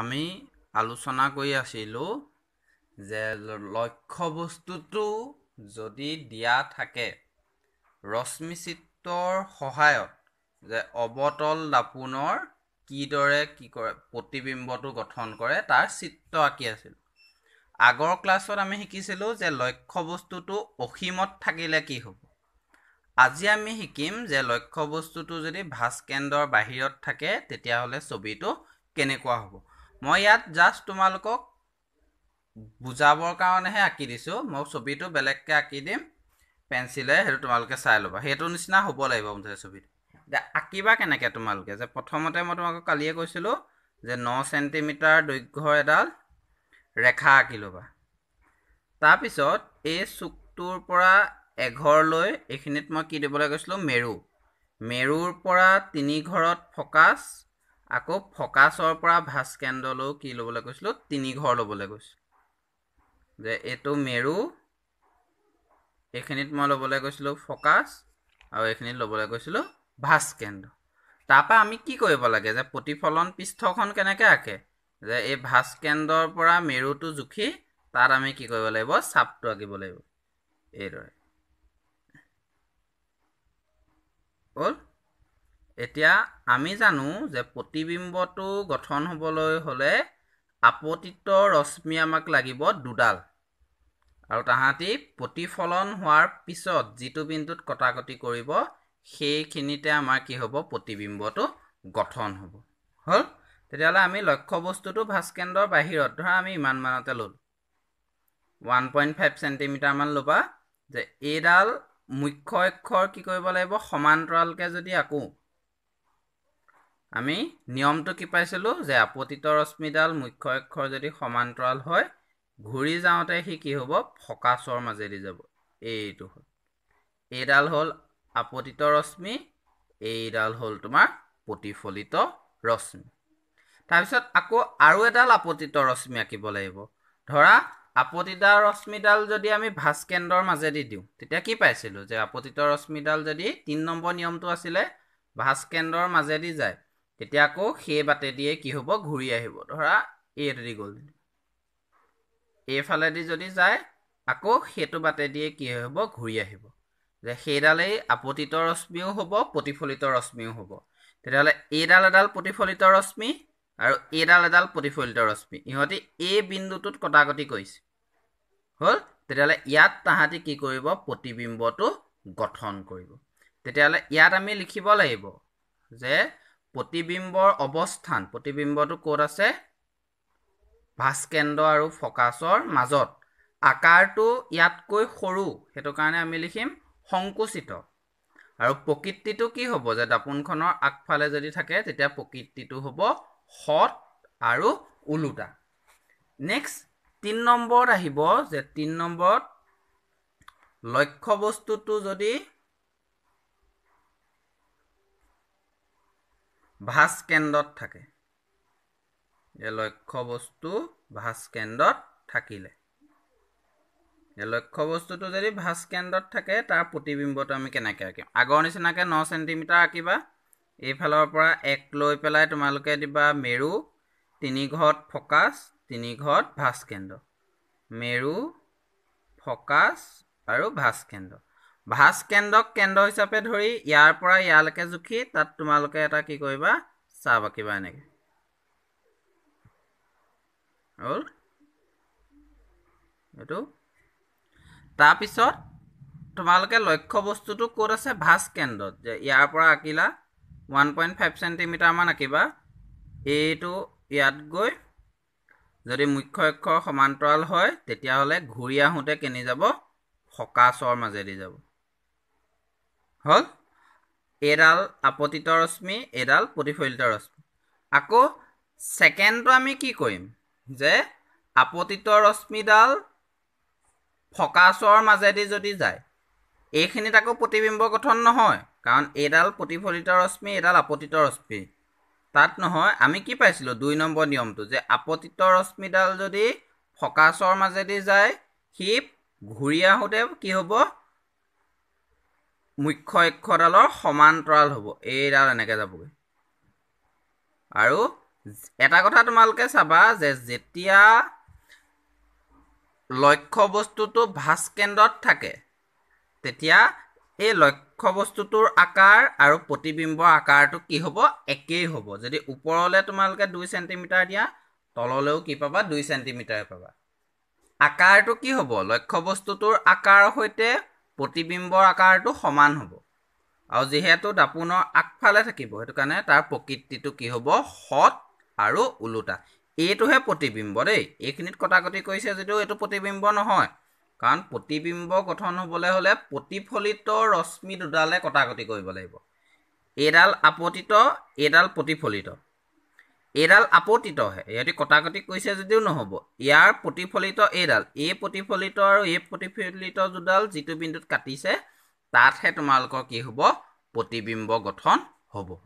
আমি আলোচনা কৰি আছিলোঁ যে লক্ষ্য বস্তুটো যদি দিয়া থাকে ৰশ্মিচিত্ৰৰ সহায়ত যে অৱতল দাপোনৰ কিদৰে কি কৰে প্ৰতিবিম্বটো গঠন কৰে তাৰ চিত্ৰ আঁকি আছিল আগৰ ক্লাছত আমি শিকিছিলোঁ যে লক্ষ্য বস্তুটো অসীমত থাকিলে কি হ'ব আজি আমি শিকিম যে লক্ষ্য বস্তুটো যদি ভাস্কেন্দ্ৰৰ বাহিৰত থাকে তেতিয়াহ'লে ছবিটো কেনেকুৱা হ'ব মই ইয়াত জাষ্ট তোমালোকক বুজাবৰ কাৰণেহে আঁকি দিছোঁ মই ছবিটো বেলেগকৈ আঁকি দিম পেঞ্চিলে সেইটো তোমালোকে চাই ল'বা সেইটো নিচিনা হ'ব লাগিব মুঠতে ছবিটো এতিয়া আঁকিবা কেনেকৈ তোমালোকে যে প্ৰথমতে মই তোমালোকক কালিয়ে কৈছিলোঁ যে ন চেণ্টিমিটাৰ দৈৰ্ঘ্যৰ এডাল ৰেখা আঁকি ল'বা তাৰপিছত এই চুকটোৰ পৰা এঘৰলৈ এইখিনিত মই কি দিবলৈ কৈছিলোঁ মেৰু মেৰুৰ পৰা তিনি ঘৰত ফকাছ আকৌ ফকাছৰ পৰা ভাঁজ কেন্দ্ৰলৈও কি ল'বলৈ কৈছিলোঁ তিনিঘৰ ল'বলৈ কৈছোঁ যে এইটো মেৰু এইখিনিত মই ল'বলৈ কৈছিলোঁ ফকাছ আৰু এইখিনিত ল'বলৈ কৈছিলোঁ ভাঁজ কেন্দ্ৰ তাৰপৰা আমি কি কৰিব লাগে যে প্ৰতিফলন পৃষ্ঠখন কেনেকৈ আঁকে যে এই ভাঁজ কেন্দ্ৰৰ পৰা মেৰুটো জুখি তাত আমি কি কৰিব লাগিব চাপটো আঁকিব লাগিব এইদৰে হ'ল এতিয়া আমি জানো যে প্ৰতিবিম্বটো গঠন হ'বলৈ হ'লে আপতিত ৰশ্মি আমাক লাগিব দুডাল আৰু তাহাঁতি প্ৰতিফলন হোৱাৰ পিছত যিটো বিন্দুত কটা কটি কৰিব সেইখিনিতে আমাৰ কি হ'ব প্ৰতিবিম্বটো গঠন হ'ব হ'ল তেতিয়াহ'লে আমি লক্ষ্যবস্তুটো ভাস্কেন্দ্ৰৰ বাহিৰত ধৰা আমি ইমানমানতে ল'লোঁ ওৱান পইণ্ট ফাইভ চেণ্টিমিটাৰমান ল'বা যে এইডাল মুখ্য অক্ষৰ কি কৰিব লাগিব সমান্তৰালকৈ যদি আঁকো আমি নিয়মটো কি পাইছিলোঁ যে আপতিত ৰশ্মিডাল মুখ্য অক্ষৰ যদি সমান্তৰাল হয় ঘূৰি যাওঁতে সি কি হ'ব ফকাচৰ মাজেদি যাব এইটো হ'ল এইডাল হ'ল আপতিত ৰশ্মি এইডাল হ'ল তোমাৰ প্ৰতিফলিত ৰশ্মি তাৰপিছত আকৌ আৰু এডাল আপতিত ৰশ্মি আঁকিব লাগিব ধৰা আপতিত ৰশ্মিডাল যদি আমি ভাস্কেন্দ্ৰৰ মাজেদি দিওঁ তেতিয়া কি পাইছিলোঁ যে আপতিত ৰশ্মিডাল যদি তিনি নম্বৰ নিয়মটো আছিলে ভাস্কেন্দ্ৰৰ মাজেদি যায় তেতিয়া আকৌ সেই বাটেদিয়ে কি হ'ব ঘূৰি আহিব ধৰা এইটোদি গ'ল এইফালেদি যদি যায় আকৌ সেইটো বাটেদিয়ে কি হ'ব ঘূৰি আহিব যে সেইডালেই আপতিত ৰশ্মিও হ'ব প্ৰতিফলিত ৰশ্মিও হ'ব তেতিয়াহ'লে এইডাল এডাল প্ৰতিফলিত ৰশ্মি আৰু এইডাল এডাল প্ৰতিফলিত ৰশ্মি ইহঁতি এই বিন্দুটোত কটাকটি কৰিছে হ'ল তেতিয়াহ'লে ইয়াত তাহাঁতি কি কৰিব প্ৰতিবিম্বটো গঠন কৰিব তেতিয়াহ'লে ইয়াত আমি লিখিব লাগিব যে প্ৰতিবিম্বৰ অৱস্থান প্ৰতিবিম্বটো ক'ত আছে ভাস্কেন্দ্ৰ আৰু ফকাছৰ মাজত আকাৰটো ইয়াতকৈ সৰু সেইটো কাৰণে আমি লিখিম সংকুচিত আৰু প্ৰকৃতিটো কি হ'ব যে দাপোনখনৰ আগফালে যদি থাকে তেতিয়া প্ৰকৃতিটো হ'ব সৎ আৰু ওলোটা নেক্সট তিনি নম্বৰত আহিব যে তিনি নম্বৰত লক্ষ্য বস্তুটো যদি ভাঁজ কেন্দ্ৰত থাকে যে লক্ষ্য বস্তু ভাঁজ কেন্দ্ৰত থাকিলে যে লক্ষ্য বস্তুটো যদি ভাঁজ কেন্দ্ৰত থাকে তাৰ প্ৰতিবিম্বটো আমি কেনেকৈ আঁকিম আগৰ নিচিনাকৈ ন চেণ্টিমিটাৰ আঁকিবা এইফালৰ পৰা এক লৈ পেলাই তোমালোকে দিবা মেৰু তিনি ঘৰত ফকাছ তিনি ঘৰত ভাঁজ কেন্দ্ৰ মেৰু ফকাছ আৰু ভাঁজ কেন্দ্ৰ ভাজ কেন্দ্ৰক কেন্দ্ৰ হিচাপে ধৰি ইয়াৰ পৰা ইয়ালৈকে জুখি তাত তোমালোকে এটা কি কৰিবা চাহ বাকিবা এনেকৈ এইটো তাৰপিছত তোমালোকে লক্ষ্য বস্তুটো ক'ত আছে ভাজ কেন্দ্ৰত যে ইয়াৰ পৰা আঁকিলা ওৱান পইণ্ট ফাইভ চেণ্টিমিটাৰমান আঁকিবা এইটো ইয়াত গৈ যদি মুখ্য অক্ষৰ সমান্তৰাল হয় তেতিয়াহ'লে ঘূৰি আহোঁতে কেনি যাব ফকাচৰ মাজেদি যাব হ'ল এডাল আপতিত ৰশ্মি এডাল প্ৰতিফলিত ৰশ্মি আকৌ ছেকেণ্ডটো আমি কি কৰিম যে আপতিত ৰশ্মিডাল ফকাচৰ মাজেদি যদি যায় এইখিনিত আকৌ প্ৰতিবিম্ব গঠন নহয় কাৰণ এইডাল প্ৰতিফলিত ৰশ্মি এইডাল আপতিত ৰশ্মি তাত নহয় আমি কি পাইছিলোঁ দুই নম্বৰ নিয়মটো যে আপতিত ৰশ্মিডাল যদি ফকাচৰ মাজেদি যায় সি ঘূৰি আহোঁতে কি হ'ব মুখ্য অক্ষৰডালৰ সমান্তৰাল হ'ব এইডাল এনেকৈ যাবগৈ আৰু এটা কথা তোমালোকে চাবা যে যেতিয়া লক্ষ্য বস্তুটো ভাঁজ কেন্দ্ৰত থাকে তেতিয়া এই লক্ষ্য বস্তুটোৰ আকাৰ আৰু প্ৰতিবিম্বৰ আকাৰটো কি হ'ব একেই হ'ব যদি ওপৰলৈ তোমালোকে দুই চেণ্টিমিটাৰ দিয়া তললৈও কি পাবা দুই চেণ্টিমিটাৰে পাবা আকাৰটো কি হ'ব লক্ষ্য বস্তুটোৰ আকাৰৰ সৈতে প্ৰতিবিম্বৰ আকাৰটো সমান হ'ব আৰু যিহেতু দাপোনৰ আগফালে থাকিব সেইটো কাৰণে তাৰ প্ৰকৃতিটো কি হ'ব সৎ আৰু ওলোটা এইটোহে প্ৰতিবিম্ব দেই এইখিনিত কটাকটি কৰিছে যদিও এইটো প্ৰতিবিম্ব নহয় কাৰণ প্ৰতিবিম্ব গঠন হ'বলৈ হ'লে প্ৰতিফলিত ৰশ্মি দুডালে কটাকটি কৰিব লাগিব এইডাল আপতিত এইডাল প্ৰতিফলিত এইডাল আপতিতহে ইহঁতি কটাকটি কৈছে যদিও নহ'ব ইয়াৰ প্ৰতিফলিত এইডাল এই প্ৰতিফলিত আৰু এই প্ৰতিফলিত যোডাল যিটো বিন্দুত কাটিছে তাতহে তোমালোকৰ কি হ'ব প্ৰতিবিম্ব গঠন হ'ব